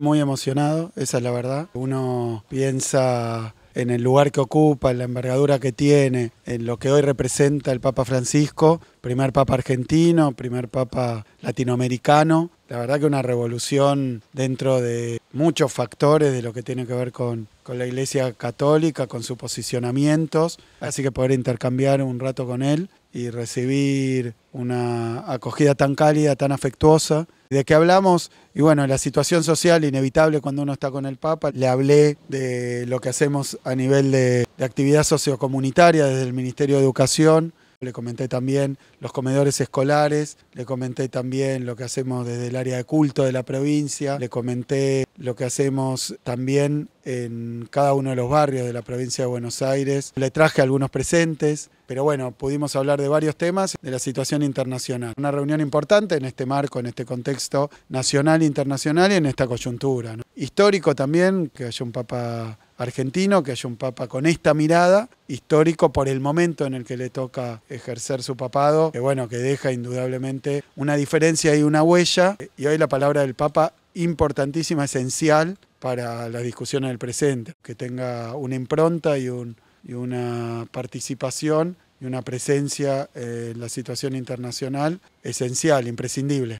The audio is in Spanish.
Muy emocionado, esa es la verdad. Uno piensa en el lugar que ocupa, en la envergadura que tiene, en lo que hoy representa el Papa Francisco, primer Papa argentino, primer Papa latinoamericano. La verdad que una revolución dentro de muchos factores de lo que tiene que ver con, con la Iglesia Católica, con sus posicionamientos. Así que poder intercambiar un rato con él y recibir una acogida tan cálida, tan afectuosa ¿De qué hablamos? Y bueno, la situación social inevitable cuando uno está con el Papa. Le hablé de lo que hacemos a nivel de, de actividad sociocomunitaria desde el Ministerio de Educación le comenté también los comedores escolares, le comenté también lo que hacemos desde el área de culto de la provincia, le comenté lo que hacemos también en cada uno de los barrios de la provincia de Buenos Aires. Le traje algunos presentes, pero bueno, pudimos hablar de varios temas de la situación internacional. Una reunión importante en este marco, en este contexto nacional, e internacional y en esta coyuntura. Histórico también que haya un papa argentino, que haya un papa con esta mirada histórico por el momento en el que le toca ejercer su papado, que bueno, que deja indudablemente una diferencia y una huella. Y hoy la palabra del Papa importantísima, esencial para la discusión del presente, que tenga una impronta y, un, y una participación y una presencia en la situación internacional esencial, imprescindible.